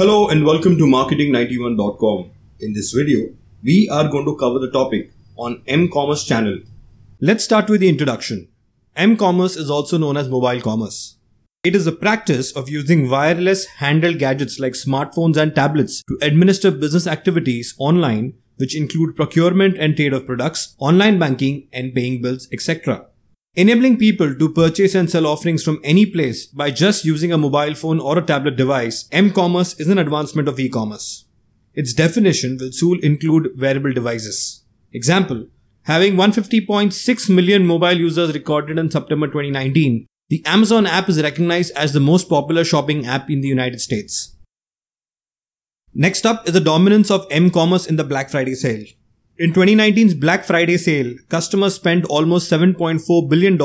Hello and welcome to marketing91.com. In this video, we are going to cover the topic on m-commerce channel. Let's start with the introduction. M-commerce is also known as mobile commerce. It is the practice of using wireless handheld gadgets like smartphones and tablets to administer business activities online which include procurement and trade of products, online banking and paying bills, etc. Enabling people to purchase and sell offerings from any place by just using a mobile phone or a tablet device, m-commerce is an advancement of e-commerce. Its definition will soon include wearable devices. Example, having 150.6 million mobile users recorded in September 2019, the Amazon app is recognized as the most popular shopping app in the United States. Next up is the dominance of m-commerce in the Black Friday sale. In 2019's Black Friday sale, customers spent almost $7.4 billion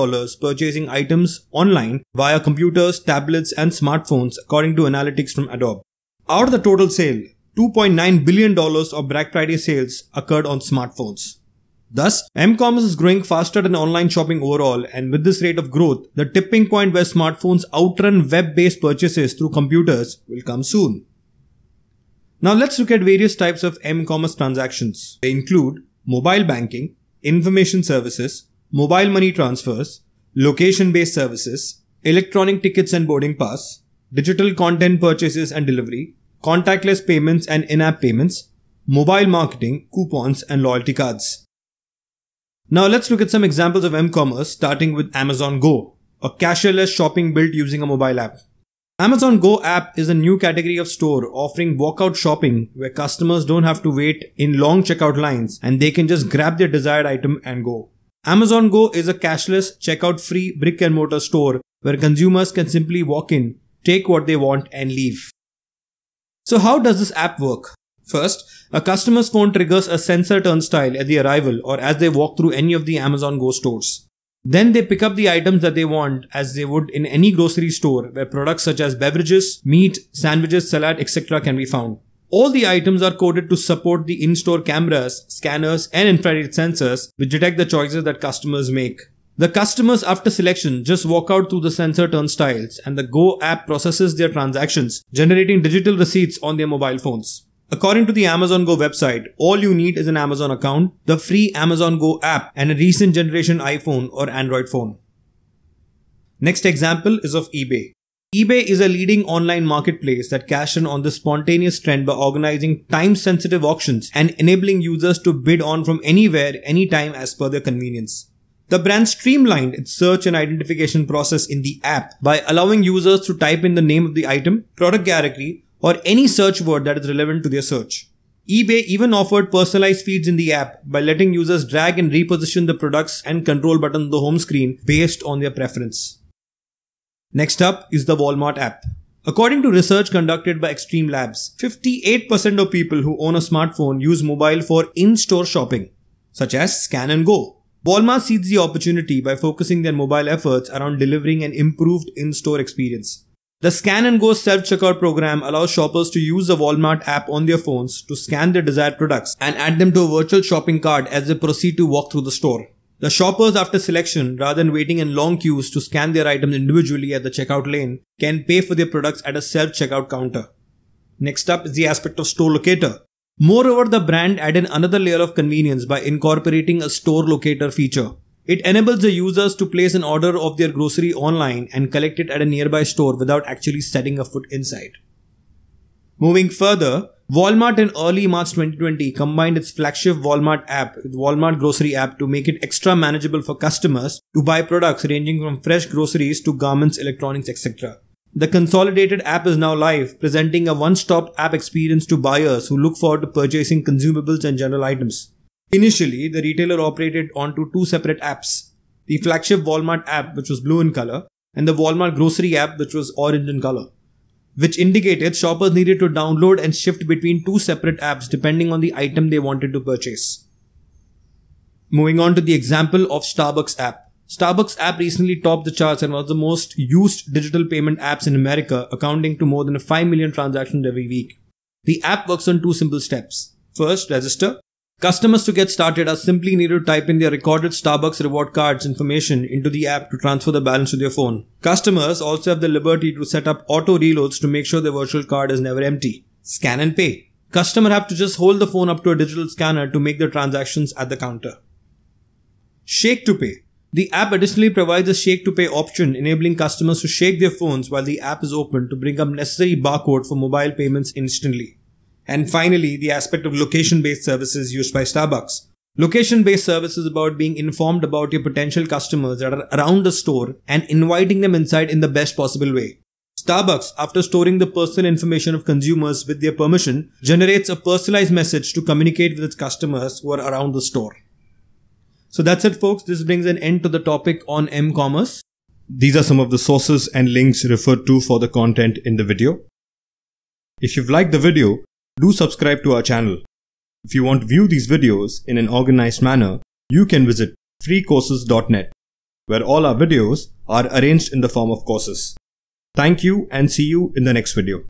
purchasing items online via computers, tablets, and smartphones, according to analytics from Adobe. Out of the total sale, $2.9 billion of Black Friday sales occurred on smartphones. Thus, m-commerce is growing faster than online shopping overall and with this rate of growth, the tipping point where smartphones outrun web-based purchases through computers will come soon. Now let's look at various types of m-commerce transactions. They include mobile banking, information services, mobile money transfers, location-based services, electronic tickets and boarding pass, digital content purchases and delivery, contactless payments and in-app payments, mobile marketing, coupons and loyalty cards. Now let's look at some examples of m-commerce starting with Amazon Go, a cashierless shopping built using a mobile app. Amazon Go app is a new category of store offering walkout shopping where customers don't have to wait in long checkout lines and they can just grab their desired item and go. Amazon Go is a cashless, checkout free brick and mortar store where consumers can simply walk in, take what they want, and leave. So, how does this app work? First, a customer's phone triggers a sensor turnstile at the arrival or as they walk through any of the Amazon Go stores. Then they pick up the items that they want as they would in any grocery store where products such as beverages, meat, sandwiches, salad, etc. can be found. All the items are coded to support the in-store cameras, scanners and infrared sensors which detect the choices that customers make. The customers after selection just walk out through the sensor turnstiles and the Go app processes their transactions, generating digital receipts on their mobile phones. According to the Amazon Go website, all you need is an Amazon account, the free Amazon Go app, and a recent generation iPhone or Android phone. Next example is of eBay. eBay is a leading online marketplace that cashed in on the spontaneous trend by organizing time sensitive auctions and enabling users to bid on from anywhere, anytime as per their convenience. The brand streamlined its search and identification process in the app by allowing users to type in the name of the item, product category, or any search word that is relevant to their search. eBay even offered personalized feeds in the app by letting users drag and reposition the products and control button on the home screen based on their preference. Next up is the Walmart app. According to research conducted by Extreme Labs, 58% of people who own a smartphone use mobile for in-store shopping, such as scan and go. Walmart sees the opportunity by focusing their mobile efforts around delivering an improved in-store experience. The Scan and Go self-checkout program allows shoppers to use the Walmart app on their phones to scan their desired products and add them to a virtual shopping cart as they proceed to walk through the store. The shoppers after selection, rather than waiting in long queues to scan their items individually at the checkout lane, can pay for their products at a self-checkout counter. Next up is the aspect of store locator. Moreover, the brand added another layer of convenience by incorporating a store locator feature. It enables the users to place an order of their grocery online and collect it at a nearby store without actually setting a foot inside. Moving further, Walmart in early March 2020 combined its flagship Walmart app with Walmart grocery app to make it extra manageable for customers to buy products ranging from fresh groceries to garments, electronics, etc. The consolidated app is now live, presenting a one-stop app experience to buyers who look forward to purchasing consumables and general items. Initially, the retailer operated onto two separate apps the flagship Walmart app, which was blue in color, and the Walmart grocery app, which was orange in color, which indicated shoppers needed to download and shift between two separate apps depending on the item they wanted to purchase. Moving on to the example of Starbucks app. Starbucks app recently topped the charts and was the most used digital payment apps in America, accounting to more than 5 million transactions every week. The app works on two simple steps. First, register, Customers to get started are simply needed to type in their recorded Starbucks reward cards information into the app to transfer the balance to their phone. Customers also have the liberty to set up auto reloads to make sure their virtual card is never empty. Scan and pay. Customer have to just hold the phone up to a digital scanner to make the transactions at the counter. Shake to pay. The app additionally provides a shake to pay option enabling customers to shake their phones while the app is open to bring up necessary barcode for mobile payments instantly. And finally, the aspect of location based services used by Starbucks. Location based service is about being informed about your potential customers that are around the store and inviting them inside in the best possible way. Starbucks, after storing the personal information of consumers with their permission, generates a personalized message to communicate with its customers who are around the store. So that's it, folks. This brings an end to the topic on M commerce. These are some of the sources and links referred to for the content in the video. If you've liked the video, do subscribe to our channel. If you want to view these videos in an organized manner, you can visit freecourses.net, where all our videos are arranged in the form of courses. Thank you and see you in the next video.